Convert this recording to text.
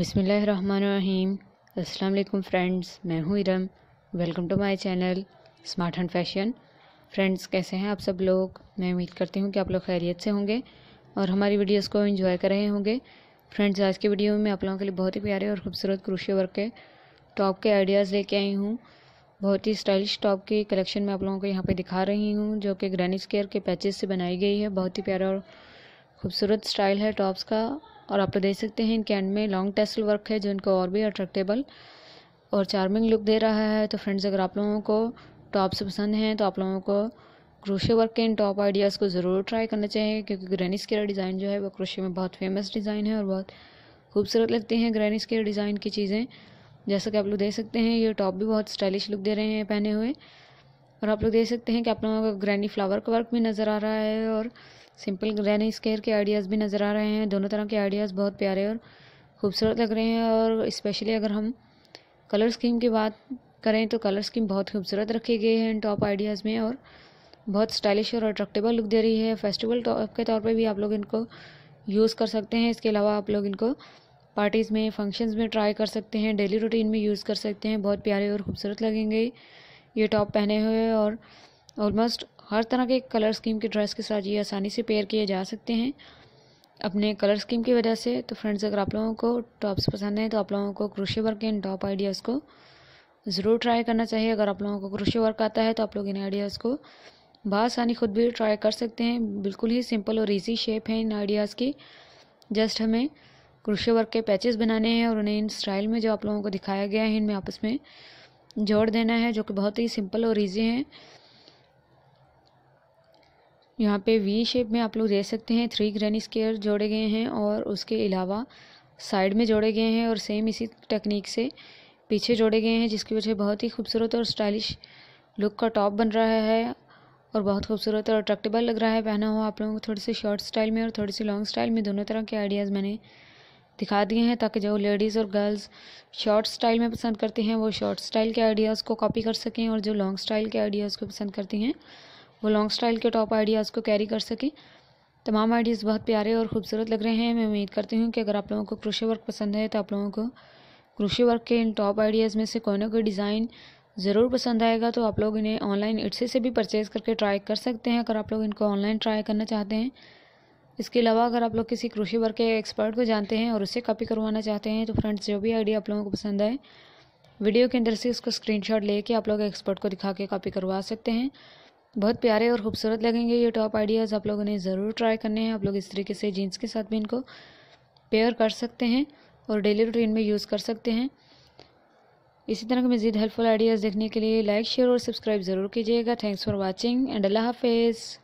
बिसमीम अस्सलाम फ्रेंड्स मैं हूँ Iram welcome to my channel smart and fashion friends कैसे हैं आप सब लोग मैं उम्मीद करती हूँ कि आप लोग खैरियत से होंगे और हमारी वीडियोस को एंजॉय कर रहे होंगे फ्रेंड्स आज की वीडियो में मैं आप लोगों के लिए बहुत ही प्यारे और खूबसूरत क्रोशिया वर्क के टॉप के आइडियाज़ लेके आई हूँ बहुत ही स्टाइलिश टॉप की कलेक्शन मैं आप लोगों को यहाँ पर दिखा रही हूँ जो कि ग्रैनिज केयर के पैचेस से बनाई गई है बहुत ही प्यारा और खूबसूरत स्टाइल है टॉप्स का और आप लोग तो देख सकते हैं इनके एंड में लॉन्ग टेस्ल वर्क है जो इनको और भी अट्रैक्टेबल और चार्मिंग लुक दे रहा है तो फ्रेंड्स अगर आप लोगों को टॉप्स पसंद हैं तो आप लोगों को क्रोशे वर्क के इन टॉप आइडियाज़ को ज़रूर ट्राई करना चाहिए क्योंकि ग्रैनी केयर डिज़ाइन जो है वो क्रोशे में बहुत फेमस डिज़ाइन है और बहुत खूबसूरत लगती हैं ग्रैनी केयर डिज़ाइन की चीज़ें जैसा कि आप लोग देख सकते हैं ये टॉप भी बहुत स्टाइलिश लुक दे रहे हैं पहने हुए और आप लोग देख सकते हैं कि आप लोगों को ग्रैनी फ्लावर का वर्क भी नज़र आ रहा है और सिंपल ग्रैनी स्केयर के आइडियाज़ भी नज़र आ रहे हैं दोनों तरह के आइडियाज़ बहुत प्यारे और खूबसूरत लग रहे हैं और इस्पेशली अगर हम कलर स्कीम की बात करें तो कलर स्कीम बहुत खूबसूरत रखी गई है इन टॉप आइडियाज़ में और बहुत स्टाइलिश और अट्रैक्टेबल लुक दे रही है फेस्टिवल टॉप तो के तौर पे भी आप लोग इनको यूज़ कर सकते हैं इसके अलावा आप लोग इनको पार्टीज़ में फंक्शंस में ट्राई कर सकते हैं डेली रूटीन में यूज़ कर सकते हैं बहुत प्यारे और खूबसूरत लगेंगे ये टॉप पहने हुए और ऑलमोस्ट हर तरह के कलर स्कीम के ड्रेस के साथ ये आसानी से पेयर किए जा सकते हैं अपने कलर स्कीम की वजह से तो फ्रेंड्स अगर आप लोगों को टॉप्स पसंद हैं तो आप लोगों को क्रोशे वर्क के इन टॉप आइडियाज़ को ज़रूर ट्राई करना चाहिए अगर आप लोगों को क्रोशे वर्क आता है तो आप लोग इन आइडियाज़ को आसानी खुद भी ट्राई कर सकते हैं बिल्कुल ही सिंपल और ईजी शेप है इन आइडियाज़ की जस्ट हमें क्रोशे वर्क के पैचेस बनाने हैं और उन्हें इन स्टाइल में जो आप लोगों को दिखाया गया है इनमें आपस में जोड़ देना है जो कि बहुत ही सिंपल और इजी है यहाँ पे वी शेप में आप लोग देख सकते हैं थ्री ग्रेनी स्केयर जोड़े गए हैं और उसके अलावा साइड में जोड़े गए हैं और सेम इसी टेक्निक से पीछे जोड़े गए हैं जिसकी वजह से बहुत ही खूबसूरत और स्टाइलिश लुक का टॉप बन रहा है और बहुत खूबसूरत और अट्रैक्टेबल लग रहा है पहना हुआ आप लोगों को थोड़ी सी शॉर्ट स्टाइल में और थोड़ी सी लॉन्ग स्टाइल में दोनों तरह के आइडियाज़ मैंने दिखा दिए हैं ताकि जो लेडीज़ और गर्ल्स शॉर्ट स्टाइल में पसंद करती हैं वो शॉर्ट स्टाइल के आइडियाज़ को कॉपी कर सकें और जो लॉन्ग स्टाइल के आइडियाज़ को पसंद करती हैं वो लॉन्ग स्टाइल के टॉप आइडियाज़ को कैरी कर सकें तमाम आइडियाज़ बहुत प्यारे और ख़ूबसूरत लग रहे हैं मैं उम्मीद करती हूँ कि अगर आप लोगों को क्रोशे वर्क पसंद है तो आप लोगों को क्रोशे वर्क के इन टॉप आइडियाज़ में से कोई ना कोई डिज़ाइन ज़रूर पसंद आएगा तो आप लोग इन्हें ऑनलाइन इट्से से भी परचेज़ करके ट्राई कर सकते हैं अगर आप लोग इनको ऑनलाइन ट्राई करना चाहते हैं इसके अलावा अगर आप लोग किसी क्रोशी वर्क के एक्सपर्ट को जानते हैं और उससे कॉपी करवाना चाहते हैं तो फ्रेंड्स जो भी आइडिया आप लोगों को पसंद आए वीडियो के अंदर से उसको स्क्रीनशॉट लेके आप लोग एक्सपर्ट को दिखा के कॉपी करवा सकते हैं बहुत प्यारे और खूबसूरत लगेंगे ये टॉप आइडियाज़ आप लोगों ने ज़रूर ट्राई करने हैं आप लोग इस तरीके से जीन्स के साथ भी इनको पेयर कर सकते हैं और डेली रूटीन में यूज़ कर सकते हैं इसी तरह के मज़ीद हेल्पफुल आइडियाज़ देखने के लिए लाइक शेयर और सब्सक्राइब ज़रूर कीजिएगा थैंक्स फॉर वॉचिंग एंड अल्लाह हाफिज़